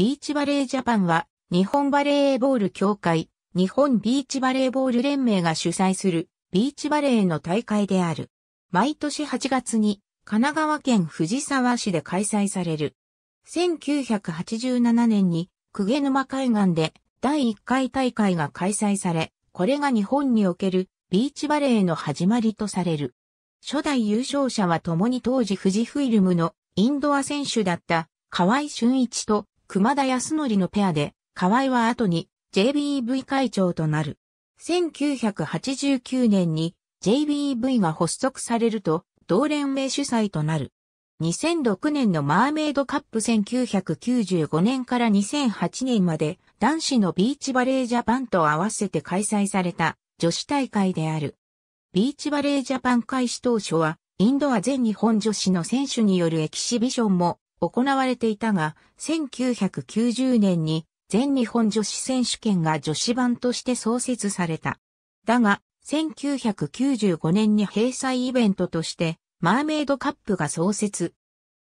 ビーチバレージャパンは、日本バレーボール協会、日本ビーチバレーボール連盟が主催する、ビーチバレーの大会である。毎年8月に、神奈川県藤沢市で開催される。1987年に、鵠沼海岸で第1回大会が開催され、これが日本におけるビーチバレーの始まりとされる。初代優勝者は共に当時富士フイルムのインドア選手だった河合俊一と熊田康則のペアで、河合は後に JBEV 会長となる。1989年に JBEV が発足されると、同連盟主催となる。2006年のマーメイドカップ1995年から2008年まで男子のビーチバレージャパンと合わせて開催された女子大会である。ビーチバレージャパン開始当初はインドア全日本女子の選手によるエキシビションも行われていたが、1990年に全日本女子選手権が女子版として創設された。だが、1995年に閉鎖イベントとして、マーメイドカップが創設。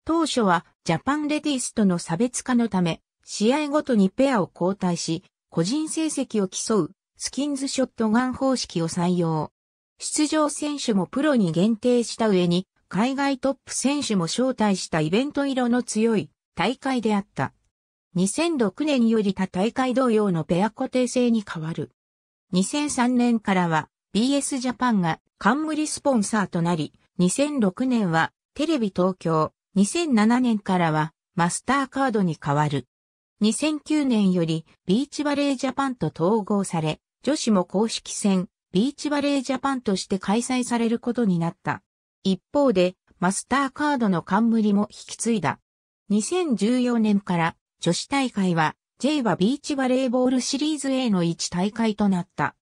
当初はジャパンレディースとの差別化のため、試合ごとにペアを交代し、個人成績を競うスキンズショットガン方式を採用。出場選手もプロに限定した上に、海外トップ選手も招待したイベント色の強い大会であった。2006年より他大会同様のペア固定制に変わる。2003年からは BS ジャパンが冠スポンサーとなり、2006年はテレビ東京、2007年からはマスターカードに変わる。2009年よりビーチバレージャパンと統合され、女子も公式戦ビーチバレージャパンとして開催されることになった。一方で、マスターカードの冠も引き継いだ。2014年から女子大会は J はビーチバレーボールシリーズ A の1大会となった。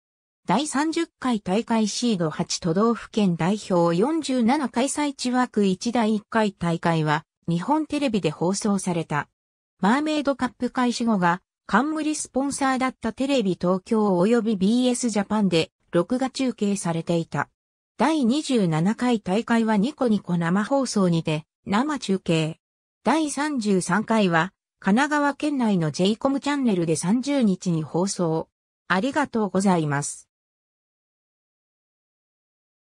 第30回大会シード8都道府県代表47開催地枠1第1回大会は日本テレビで放送された。マーメイドカップ開始後が冠スポンサーだったテレビ東京及び BS ジャパンで録画中継されていた。第27回大会はニコニコ生放送にて生中継。第33回は神奈川県内の j コムチャンネルで30日に放送。ありがとうございます。